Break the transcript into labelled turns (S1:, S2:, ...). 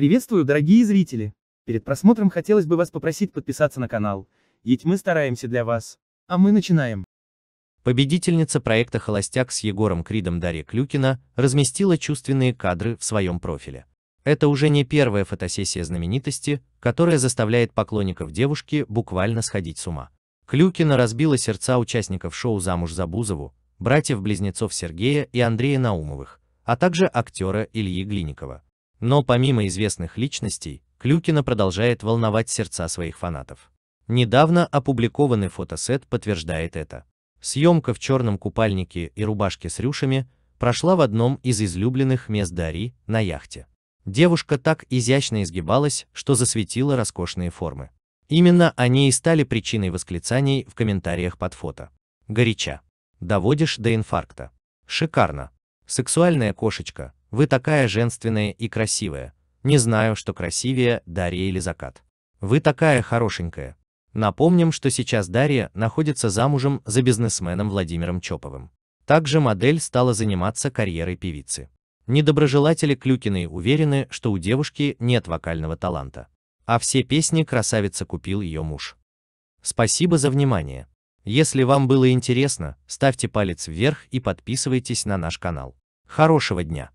S1: Приветствую, дорогие зрители! Перед просмотром хотелось бы вас попросить подписаться на канал, ведь мы стараемся для вас. А мы начинаем.
S2: Победительница проекта «Холостяк» с Егором Кридом Дарья Клюкина разместила чувственные кадры в своем профиле. Это уже не первая фотосессия знаменитости, которая заставляет поклонников девушки буквально сходить с ума. Клюкина разбила сердца участников шоу «Замуж за Бузову», братьев-близнецов Сергея и Андрея Наумовых, а также актера Ильи Глиникова. Но помимо известных личностей, Клюкина продолжает волновать сердца своих фанатов. Недавно опубликованный фотосет подтверждает это. Съемка в черном купальнике и рубашке с рюшами прошла в одном из излюбленных мест Дари, на яхте. Девушка так изящно изгибалась, что засветила роскошные формы. Именно они и стали причиной восклицаний в комментариях под фото. Горяча. Доводишь до инфаркта. Шикарно. Сексуальная кошечка, вы такая женственная и красивая. Не знаю, что красивее, Дарья или закат. Вы такая хорошенькая. Напомним, что сейчас Дарья находится замужем за бизнесменом Владимиром Чоповым. Также модель стала заниматься карьерой певицы. Недоброжелатели Клюкиной уверены, что у девушки нет вокального таланта. А все песни красавица купил ее муж. Спасибо за внимание. Если вам было интересно, ставьте палец вверх и подписывайтесь на наш канал. Хорошего дня!